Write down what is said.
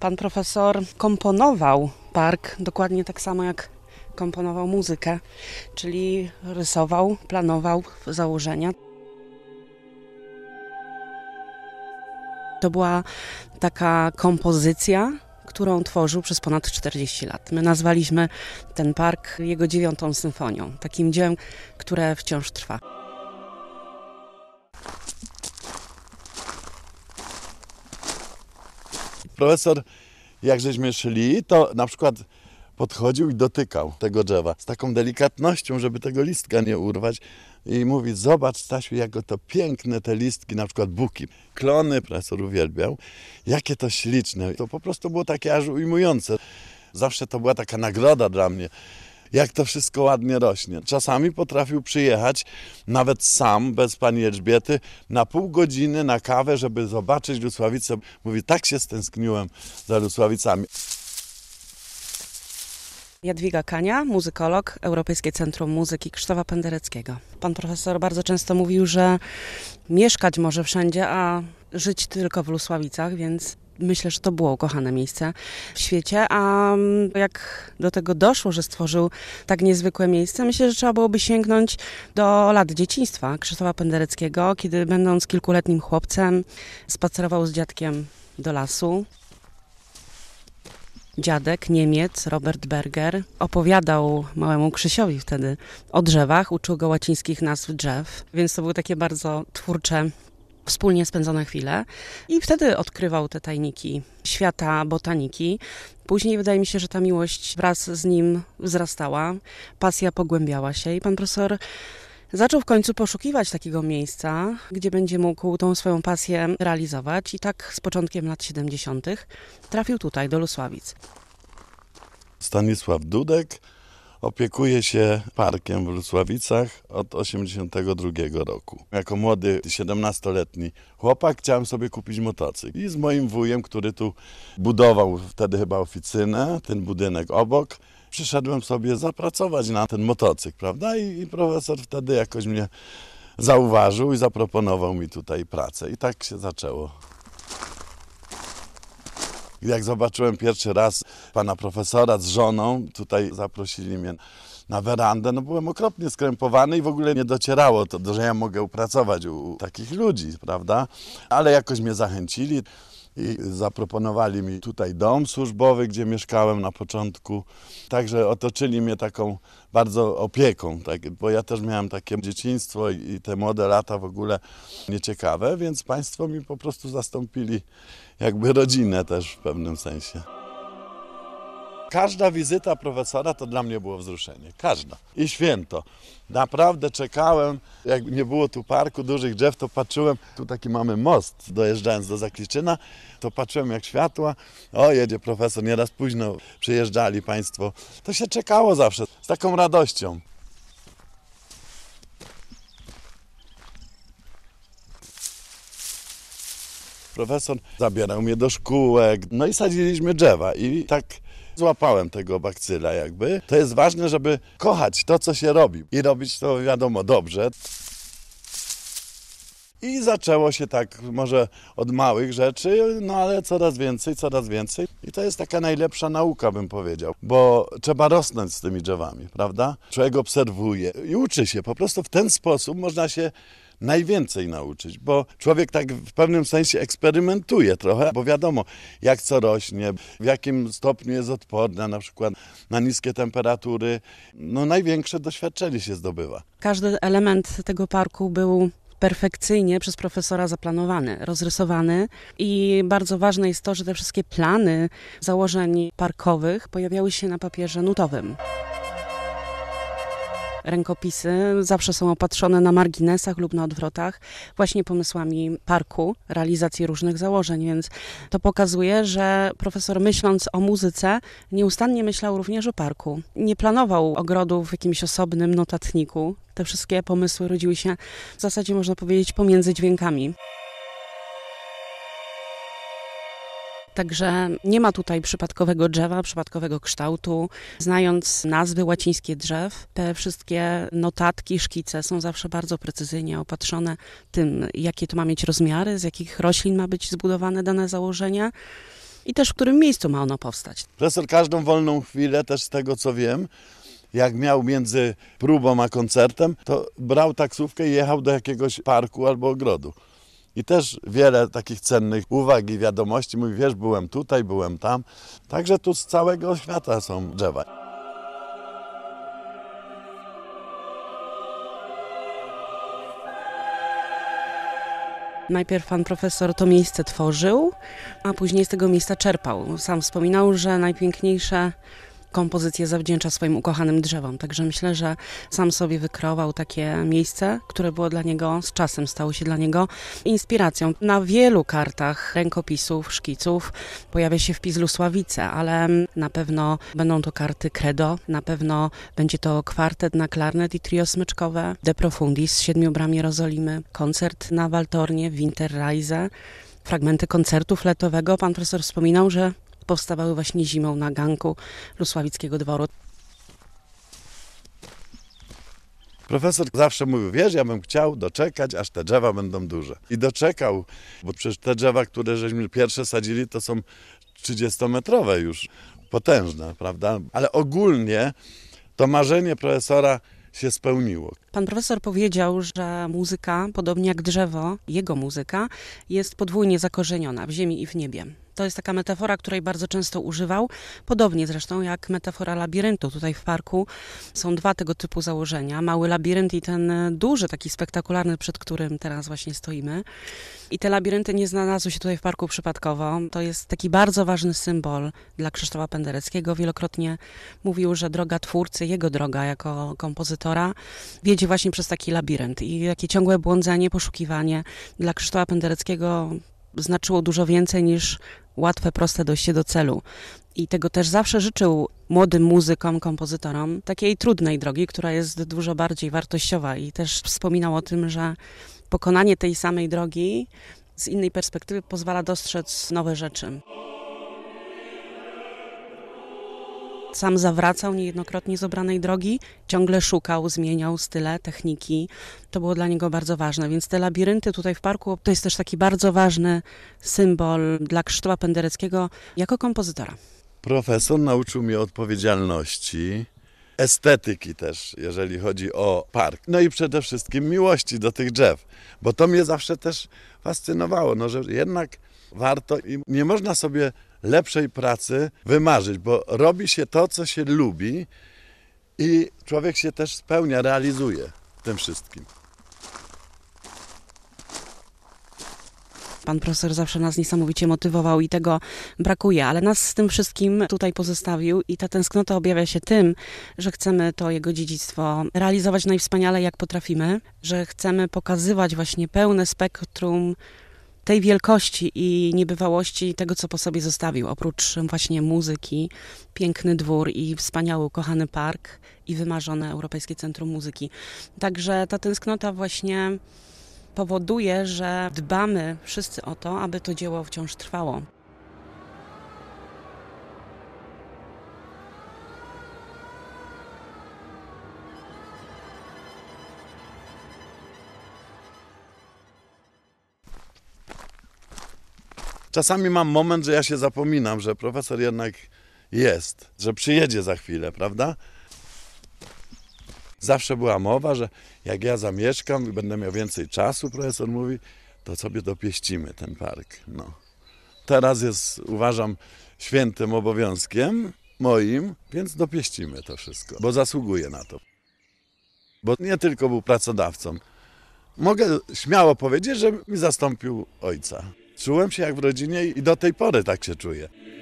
Pan profesor komponował park dokładnie tak samo jak komponował muzykę, czyli rysował, planował założenia. To była taka kompozycja, którą tworzył przez ponad 40 lat. My nazwaliśmy ten park jego dziewiątą symfonią, takim dziełem, które wciąż trwa. profesor, jak żeśmy szli, to na przykład podchodził i dotykał tego drzewa z taką delikatnością, żeby tego listka nie urwać. I mówi, zobacz Stasiu, jak to piękne te listki, na przykład buki. Klony profesor uwielbiał. Jakie to śliczne. To po prostu było takie aż ujmujące. Zawsze to była taka nagroda dla mnie jak to wszystko ładnie rośnie. Czasami potrafił przyjechać nawet sam, bez pani Elżbiety, na pół godziny na kawę, żeby zobaczyć Lusławicę. Mówi, tak się stęskniłem za Lusławicami. Jadwiga Kania, muzykolog, Europejskie Centrum Muzyki Krzysztofa Pendereckiego. Pan profesor bardzo często mówił, że mieszkać może wszędzie, a żyć tylko w Lusławicach, więc myślę, że to było ukochane miejsce w świecie, a mm, jak do tego doszło, że stworzył tak niezwykłe miejsce, myślę, że trzeba byłoby sięgnąć do lat dzieciństwa Krzysztofa Pendereckiego, kiedy będąc kilkuletnim chłopcem spacerował z dziadkiem do lasu. Dziadek, Niemiec, Robert Berger, opowiadał małemu Krzysiowi wtedy o drzewach, uczył go łacińskich nazw drzew, więc to były takie bardzo twórcze wspólnie spędzone chwile. I wtedy odkrywał te tajniki świata botaniki. Później wydaje mi się, że ta miłość wraz z nim wzrastała, pasja pogłębiała się i pan profesor zaczął w końcu poszukiwać takiego miejsca, gdzie będzie mógł tą swoją pasję realizować i tak z początkiem lat 70. trafił tutaj do Lusławic. Stanisław Dudek Opiekuję się parkiem w Wrocławicach od 1982 roku. Jako młody, 17-letni chłopak chciałem sobie kupić motocykl. I z moim wujem, który tu budował wtedy chyba oficynę, ten budynek obok, przyszedłem sobie zapracować na ten motocykl, prawda? I, i profesor wtedy jakoś mnie zauważył i zaproponował mi tutaj pracę. I tak się zaczęło. Jak zobaczyłem pierwszy raz pana profesora z żoną, tutaj zaprosili mnie na werandę, no byłem okropnie skrępowany i w ogóle nie docierało to, że ja mogę pracować u, u takich ludzi, prawda? Ale jakoś mnie zachęcili i zaproponowali mi tutaj dom służbowy, gdzie mieszkałem na początku. Także otoczyli mnie taką bardzo opieką, tak, bo ja też miałem takie dzieciństwo i te młode lata w ogóle nieciekawe, więc państwo mi po prostu zastąpili jakby rodzinę też w pewnym sensie. Każda wizyta profesora to dla mnie było wzruszenie. Każda. I święto. Naprawdę czekałem, jak nie było tu parku, dużych drzew, to patrzyłem, tu taki mamy most, dojeżdżając do Zakliczyna, to patrzyłem jak światła, o jedzie profesor, nieraz późno przyjeżdżali Państwo. To się czekało zawsze, z taką radością. profesor zabierał mnie do szkółek, no i sadziliśmy drzewa i tak Złapałem tego bakcyla jakby. To jest ważne, żeby kochać to, co się robi i robić to wiadomo dobrze. I zaczęło się tak może od małych rzeczy, no ale coraz więcej, coraz więcej. I to jest taka najlepsza nauka, bym powiedział, bo trzeba rosnąć z tymi drzewami, prawda? Człowiek obserwuje i uczy się. Po prostu w ten sposób można się najwięcej nauczyć, bo człowiek tak w pewnym sensie eksperymentuje trochę, bo wiadomo, jak co rośnie, w jakim stopniu jest odporna na przykład na niskie temperatury. No największe doświadczenie się zdobywa. Każdy element tego parku był perfekcyjnie przez profesora zaplanowany, rozrysowany i bardzo ważne jest to, że te wszystkie plany założeń parkowych pojawiały się na papierze nutowym rękopisy zawsze są opatrzone na marginesach lub na odwrotach właśnie pomysłami parku, realizacji różnych założeń, więc to pokazuje, że profesor myśląc o muzyce nieustannie myślał również o parku. Nie planował ogrodu w jakimś osobnym notatniku. Te wszystkie pomysły rodziły się w zasadzie można powiedzieć pomiędzy dźwiękami. Także nie ma tutaj przypadkowego drzewa, przypadkowego kształtu. Znając nazwy łacińskie drzew, te wszystkie notatki, szkice są zawsze bardzo precyzyjnie opatrzone tym, jakie to ma mieć rozmiary, z jakich roślin ma być zbudowane dane założenia i też w którym miejscu ma ono powstać. Profesor każdą wolną chwilę, też z tego co wiem, jak miał między próbą a koncertem, to brał taksówkę i jechał do jakiegoś parku albo ogrodu. I też wiele takich cennych uwag i wiadomości. Mówi, wiesz, byłem tutaj, byłem tam. Także tu z całego świata są drzewa. najpierw pan profesor to miejsce tworzył, a później z tego miejsca czerpał. Sam wspominał, że najpiękniejsze kompozycję zawdzięcza swoim ukochanym drzewom. Także myślę, że sam sobie wykrował takie miejsce, które było dla niego z czasem, stało się dla niego inspiracją. Na wielu kartach rękopisów, szkiców pojawia się wpis Lusławice, ale na pewno będą to karty Credo, na pewno będzie to kwartet na klarnet i trio smyczkowe, De Profundis z Siedmiu Bram Jerozolimy, koncert na Waltornie w Winterreise, fragmenty koncertów letowego. Pan profesor wspominał, że powstawały właśnie zimą na ganku Lusławickiego Dworu. Profesor zawsze mówił, wiesz, ja bym chciał doczekać, aż te drzewa będą duże. I doczekał, bo przecież te drzewa, które żeśmy pierwsze sadzili, to są 30-metrowe już, potężne, prawda? Ale ogólnie to marzenie profesora się spełniło. Pan profesor powiedział, że muzyka, podobnie jak drzewo, jego muzyka, jest podwójnie zakorzeniona w ziemi i w niebie. To jest taka metafora, której bardzo często używał, podobnie zresztą jak metafora labiryntu. Tutaj w parku są dwa tego typu założenia. Mały labirynt i ten e, duży, taki spektakularny, przed którym teraz właśnie stoimy. I te labirynty nie znalazły się tutaj w parku przypadkowo. To jest taki bardzo ważny symbol dla Krzysztofa Pendereckiego. Wielokrotnie mówił, że droga twórcy, jego droga jako kompozytora, wiedzie właśnie przez taki labirynt. I jakie ciągłe błądzenie, poszukiwanie dla Krzysztofa Pendereckiego znaczyło dużo więcej niż łatwe, proste dojście do celu. I tego też zawsze życzył młodym muzykom, kompozytorom, takiej trudnej drogi, która jest dużo bardziej wartościowa. I też wspominał o tym, że pokonanie tej samej drogi z innej perspektywy pozwala dostrzec nowe rzeczy. Sam zawracał niejednokrotnie z obranej drogi, ciągle szukał, zmieniał style, techniki. To było dla niego bardzo ważne, więc te labirynty tutaj w parku to jest też taki bardzo ważny symbol dla Krzysztofa Pendereckiego jako kompozytora. Profesor nauczył mnie odpowiedzialności, estetyki też, jeżeli chodzi o park. No i przede wszystkim miłości do tych drzew, bo to mnie zawsze też fascynowało, no, że jednak warto i nie można sobie lepszej pracy wymarzyć, bo robi się to, co się lubi i człowiek się też spełnia, realizuje w tym wszystkim. Pan profesor zawsze nas niesamowicie motywował i tego brakuje, ale nas z tym wszystkim tutaj pozostawił i ta tęsknota objawia się tym, że chcemy to jego dziedzictwo realizować najwspaniale jak potrafimy, że chcemy pokazywać właśnie pełne spektrum tej wielkości i niebywałości tego, co po sobie zostawił, oprócz właśnie muzyki, piękny dwór i wspaniały, kochany park i wymarzone Europejskie Centrum Muzyki. Także ta tęsknota właśnie powoduje, że dbamy wszyscy o to, aby to dzieło wciąż trwało. Czasami mam moment, że ja się zapominam, że profesor jednak jest, że przyjedzie za chwilę, prawda? Zawsze była mowa, że jak ja zamieszkam i będę miał więcej czasu, profesor mówi, to sobie dopieścimy ten park. No. Teraz jest, uważam, świętym obowiązkiem moim, więc dopieścimy to wszystko, bo zasługuje na to. Bo nie tylko był pracodawcą. Mogę śmiało powiedzieć, że mi zastąpił ojca. Czułem się jak w rodzinie i do tej pory tak się czuję.